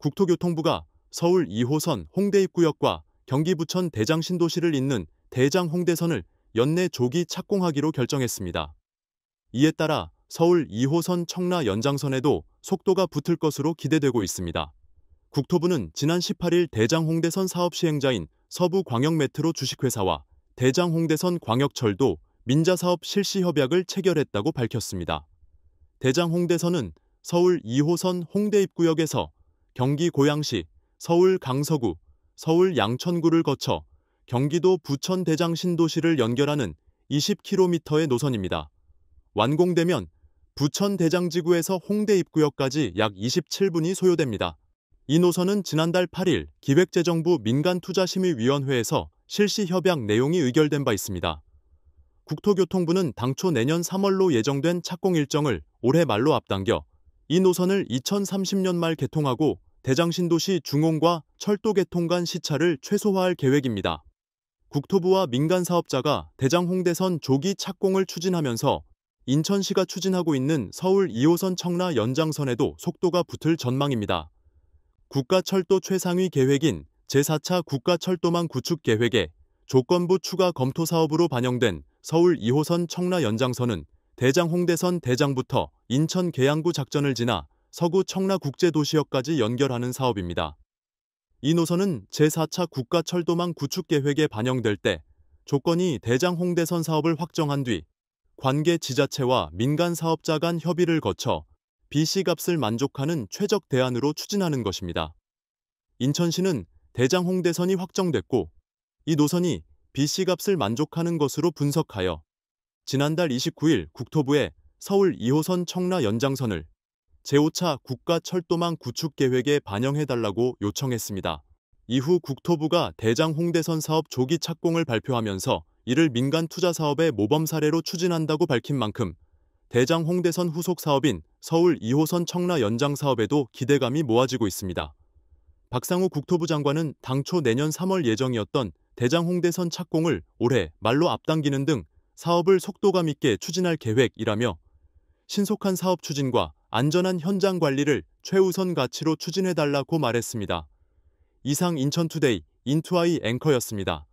국토교통부가 서울 2호선 홍대 입구역과 경기 부천 대장 신도시를 잇는 대장 홍대선을 연내 조기 착공하기로 결정했습니다. 이에 따라 서울 2호선 청라 연장선에도 속도가 붙을 것으로 기대되고 있습니다. 국토부는 지난 18일 대장 홍대선 사업 시행자인 서부광역메트로 주식회사와 대장 홍대선 광역철도 민자사업 실시 협약을 체결했다고 밝혔습니다. 대장 홍대선은 서울 2호선 홍대 입구역에서 경기 고양시, 서울 강서구, 서울 양천구를 거쳐 경기도 부천 대장 신도시를 연결하는 20km의 노선입니다. 완공되면 부천 대장지구에서 홍대 입구역까지 약 27분이 소요됩니다. 이 노선은 지난달 8일 기획재정부 민간투자심의위원회에서 실시 협약 내용이 의결된 바 있습니다. 국토교통부는 당초 내년 3월로 예정된 착공 일정을 올해 말로 앞당겨 이 노선을 2030년 말 개통하고 대장신도시 중공과 철도 개통 간 시차를 최소화할 계획입니다. 국토부와 민간 사업자가 대장홍대선 조기 착공을 추진하면서 인천시가 추진하고 있는 서울 2호선 청라 연장선에도 속도가 붙을 전망입니다. 국가철도 최상위 계획인 제4차 국가철도망 구축 계획에 조건부 추가 검토 사업으로 반영된 서울 2호선 청라 연장선은 대장홍대선 대장부터 인천 계양구 작전을 지나 서구 청라국제도시역까지 연결하는 사업입니다. 이 노선은 제4차 국가철도망 구축계획에 반영될 때 조건이 대장 홍대선 사업을 확정한 뒤 관계 지자체와 민간 사업자 간 협의를 거쳐 BC값을 만족하는 최적 대안으로 추진하는 것입니다. 인천시는 대장 홍대선이 확정됐고 이 노선이 BC값을 만족하는 것으로 분석하여 지난달 29일 국토부에 서울 2호선 청라 연장선을 제5차 국가철도망 구축계획에 반영해달라고 요청했습니다. 이후 국토부가 대장 홍대선 사업 조기 착공을 발표하면서 이를 민간 투자 사업의 모범 사례로 추진한다고 밝힌 만큼 대장 홍대선 후속 사업인 서울 2호선 청라 연장 사업에도 기대감이 모아지고 있습니다. 박상우 국토부 장관은 당초 내년 3월 예정이었던 대장 홍대선 착공을 올해 말로 앞당기는 등 사업을 속도감 있게 추진할 계획이라며 신속한 사업 추진과 안전한 현장 관리를 최우선 가치로 추진해달라고 말했습니다. 이상 인천투데이 인투아이 앵커였습니다.